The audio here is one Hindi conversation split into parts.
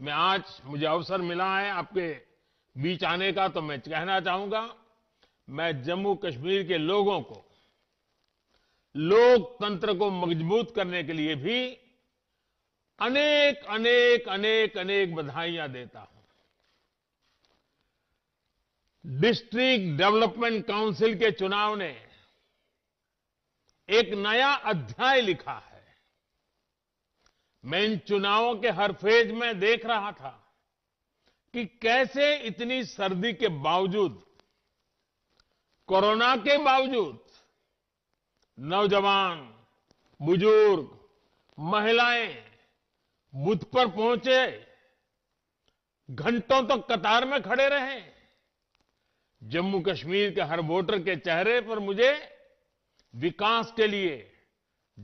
मैं आज मुझे अवसर मिला है आपके बीच आने का तो मैं कहना चाहूंगा मैं जम्मू कश्मीर के लोगों को लोकतंत्र को मजबूत करने के लिए भी अनेक अनेक अनेक अनेक बधाइयां देता हूं डिस्ट्रिक्ट डेवलपमेंट काउंसिल के चुनाव ने एक नया अध्याय लिखा है मैं इन चुनावों के हर फेज में देख रहा था कि कैसे इतनी सर्दी के बावजूद कोरोना के बावजूद नौजवान बुजुर्ग महिलाएं बुथ पर पहुंचे घंटों तक तो कतार में खड़े रहे जम्मू कश्मीर के हर वोटर के चेहरे पर मुझे विकास के लिए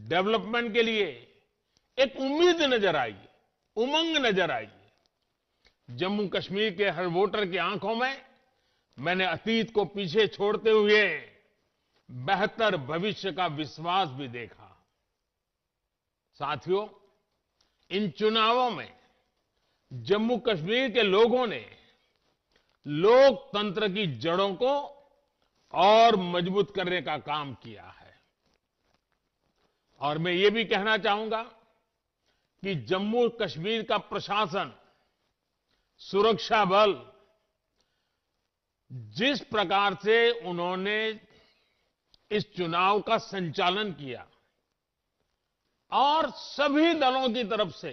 डेवलपमेंट के लिए एक उम्मीद नजर आई उमंग नजर आई जम्मू कश्मीर के हर वोटर की आंखों में मैंने अतीत को पीछे छोड़ते हुए बेहतर भविष्य का विश्वास भी देखा साथियों इन चुनावों में जम्मू कश्मीर के लोगों ने लोकतंत्र की जड़ों को और मजबूत करने का काम किया है और मैं ये भी कहना चाहूंगा कि जम्मू कश्मीर का प्रशासन सुरक्षा बल जिस प्रकार से उन्होंने इस चुनाव का संचालन किया और सभी दलों की तरफ से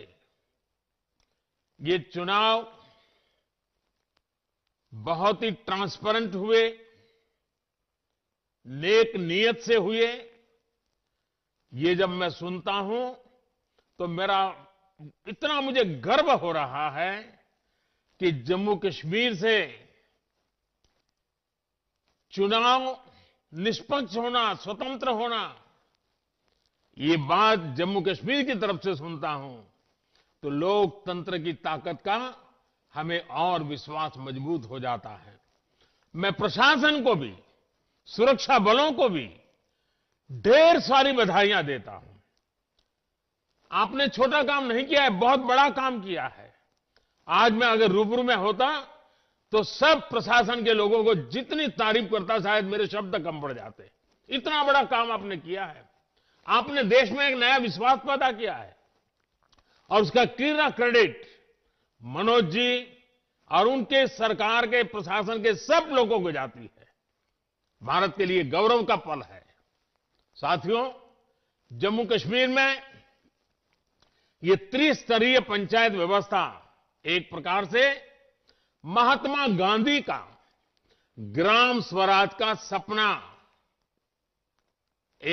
ये चुनाव बहुत ही ट्रांसपेरेंट हुए नेक नियत से हुए ये जब मैं सुनता हूं तो मेरा इतना मुझे गर्व हो रहा है कि जम्मू कश्मीर से चुनाव निष्पक्ष होना स्वतंत्र होना ये बात जम्मू कश्मीर की तरफ से सुनता हूं तो लोकतंत्र की ताकत का हमें और विश्वास मजबूत हो जाता है मैं प्रशासन को भी सुरक्षा बलों को भी ढेर सारी बधाइयां देता हूं आपने छोटा काम नहीं किया है बहुत बड़ा काम किया है आज मैं अगर रूबरू में होता तो सब प्रशासन के लोगों को जितनी तारीफ करता शायद मेरे शब्द कम पड़ जाते इतना बड़ा काम आपने किया है आपने देश में एक नया विश्वास पैदा किया है और उसका क्रीड़ा क्रेडिट मनोज जी और उनके सरकार के प्रशासन के सब लोगों को जाती है भारत के लिए गौरव का पल है साथियों जम्मू कश्मीर में ये त्रिस्तरीय पंचायत व्यवस्था एक प्रकार से महात्मा गांधी का ग्राम स्वराज का सपना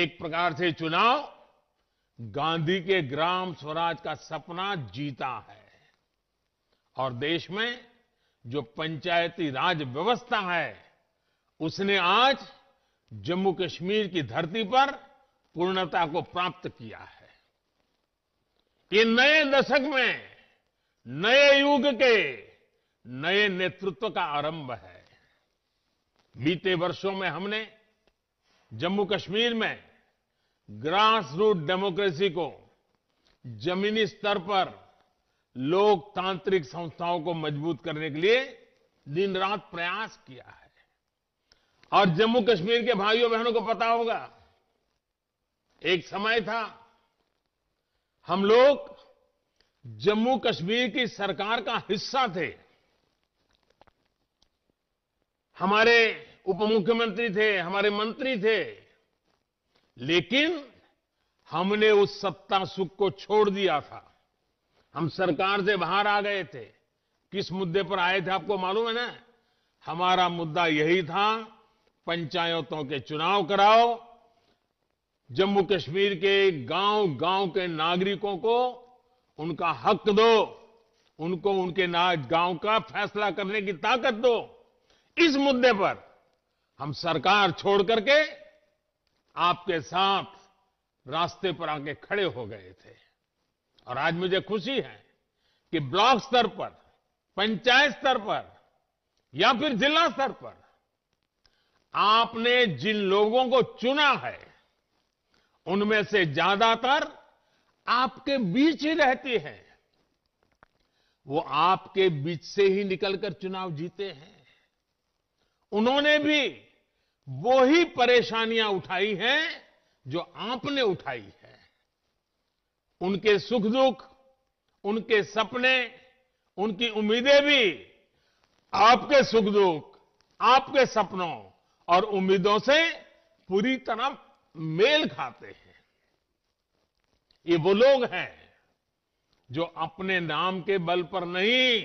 एक प्रकार से चुनाव गांधी के ग्राम स्वराज का सपना जीता है और देश में जो पंचायती राज व्यवस्था है उसने आज जम्मू कश्मीर की धरती पर पूर्णता को प्राप्त किया है कि नए दशक में नए युग के नए नेतृत्व का आरंभ है बीते वर्षों में हमने जम्मू कश्मीर में ग्रास रूट डेमोक्रेसी को जमीनी स्तर पर लोकतांत्रिक संस्थाओं को मजबूत करने के लिए दिन रात प्रयास किया है और जम्मू कश्मीर के भाइयों बहनों को पता होगा एक समय था हम लोग जम्मू कश्मीर की सरकार का हिस्सा थे हमारे उप मुख्यमंत्री थे हमारे मंत्री थे लेकिन हमने उस सत्ता सुख को छोड़ दिया था हम सरकार से बाहर आ गए थे किस मुद्दे पर आए थे आपको मालूम है ना हमारा मुद्दा यही था पंचायतों के चुनाव कराओ जम्मू कश्मीर के गांव गांव के नागरिकों को उनका हक दो उनको उनके नाच गांव का फैसला करने की ताकत दो इस मुद्दे पर हम सरकार छोड़ करके आपके साथ रास्ते पर आके खड़े हो गए थे और आज मुझे खुशी है कि ब्लॉक स्तर पर पंचायत स्तर पर या फिर जिला स्तर पर आपने जिन लोगों को चुना है उनमें से ज्यादातर आपके बीच ही रहती हैं वो आपके बीच से ही निकलकर चुनाव जीते हैं उन्होंने भी वो ही परेशानियां उठाई हैं जो आपने उठाई है उनके सुख दुख उनके सपने उनकी उम्मीदें भी आपके सुख दुख आपके सपनों और उम्मीदों से पूरी तरह मेल खाते हैं ये वो लोग हैं जो अपने नाम के बल पर नहीं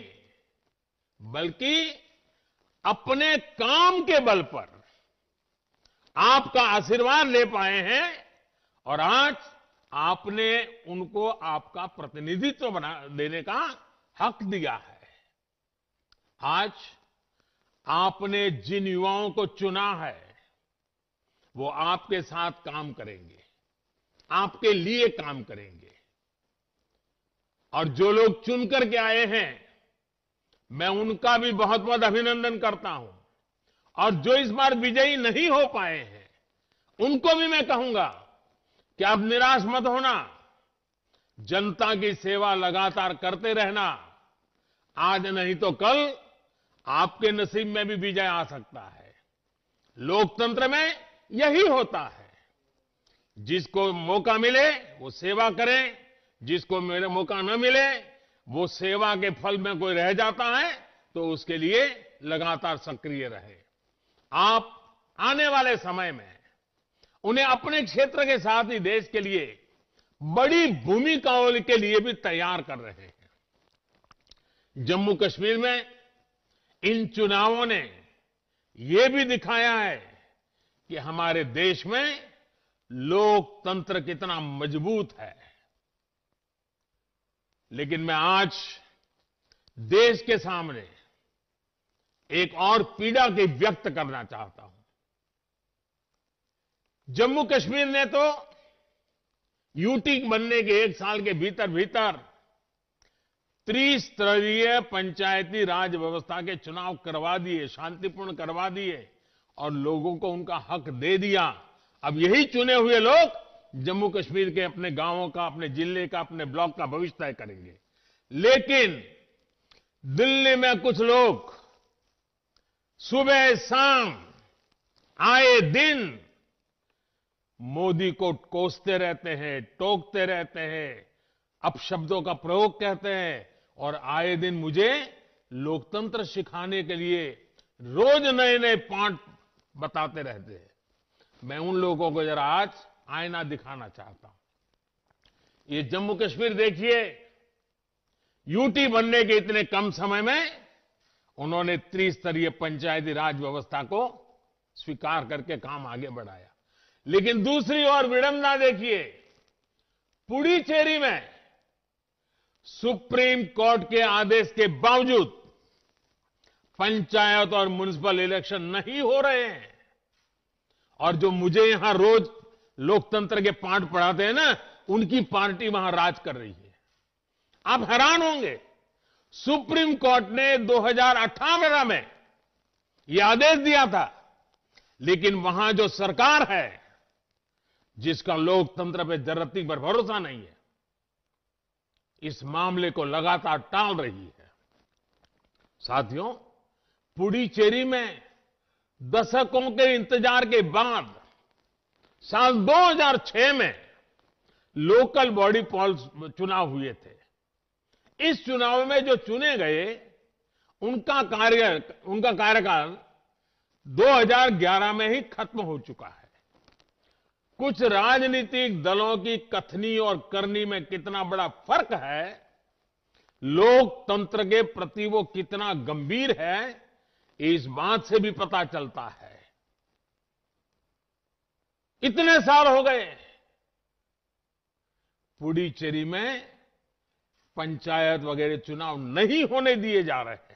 बल्कि अपने काम के बल पर आपका आशीर्वाद ले पाए हैं और आज आपने उनको आपका प्रतिनिधित्व बना देने का हक दिया है आज आपने जिन युवाओं को चुना है वो आपके साथ काम करेंगे आपके लिए काम करेंगे और जो लोग चुन करके आए हैं मैं उनका भी बहुत बहुत अभिनंदन करता हूं और जो इस बार विजयी नहीं हो पाए हैं उनको भी मैं कहूंगा कि आप निराश मत होना जनता की सेवा लगातार करते रहना आज नहीं तो कल आपके नसीब में भी विजय आ सकता है लोकतंत्र में यही होता है जिसको मौका मिले वो सेवा करे जिसको मेरे मौका न मिले वो सेवा के फल में कोई रह जाता है तो उसके लिए लगातार सक्रिय रहे आप आने वाले समय में उन्हें अपने क्षेत्र के साथ ही देश के लिए बड़ी भूमिकाओं के लिए भी तैयार कर रहे हैं जम्मू कश्मीर में इन चुनावों ने यह भी दिखाया है कि हमारे देश में लोकतंत्र कितना मजबूत है लेकिन मैं आज देश के सामने एक और पीड़ा के व्यक्त करना चाहता हूं जम्मू कश्मीर ने तो यूटी बनने के एक साल के भीतर भीतर त्रिस्तरीय पंचायती राज व्यवस्था के चुनाव करवा दिए शांतिपूर्ण करवा दिए और लोगों को उनका हक दे दिया अब यही चुने हुए लोग जम्मू कश्मीर के अपने गांवों का अपने जिले का अपने ब्लॉक का भविष्य तय करेंगे लेकिन दिल्ली में कुछ लोग सुबह शाम आए दिन मोदी को कोसते रहते हैं टोकते रहते हैं अपशब्दों का प्रयोग कहते हैं और आए दिन मुझे लोकतंत्र सिखाने के लिए रोज नए नए पाठ बताते रहते हैं मैं उन लोगों को जरा आज आईना दिखाना चाहता हूं ये जम्मू कश्मीर देखिए यूटी बनने के इतने कम समय में उन्होंने त्रिस्तरीय पंचायती राज व्यवस्था को स्वीकार करके काम आगे बढ़ाया लेकिन दूसरी ओर विडंबना देखिए पुडुचेरी में सुप्रीम कोर्ट के आदेश के बावजूद पंचायत और म्यूनिसिपल इलेक्शन नहीं हो रहे हैं और जो मुझे यहां रोज लोकतंत्र के पाठ पढ़ाते हैं ना उनकी पार्टी वहां राज कर रही है आप हैरान होंगे सुप्रीम कोर्ट ने 2018 में यह आदेश दिया था लेकिन वहां जो सरकार है जिसका लोकतंत्र पर जरती पर भरोसा नहीं है इस मामले को लगातार टाल रही है साथियों पुडुचेरी में दशकों के इंतजार के बाद साल 2006 में लोकल बॉडी पॉल चुनाव हुए थे इस चुनाव में जो चुने गए उनका कार्य उनका कार्यकाल 2011 में ही खत्म हो चुका है कुछ राजनीतिक दलों की कथनी और करनी में कितना बड़ा फर्क है लोकतंत्र के प्रति वो कितना गंभीर है इस बात से भी पता चलता है इतने साल हो गए पुडुचेरी में पंचायत वगैरह चुनाव नहीं होने दिए जा रहे हैं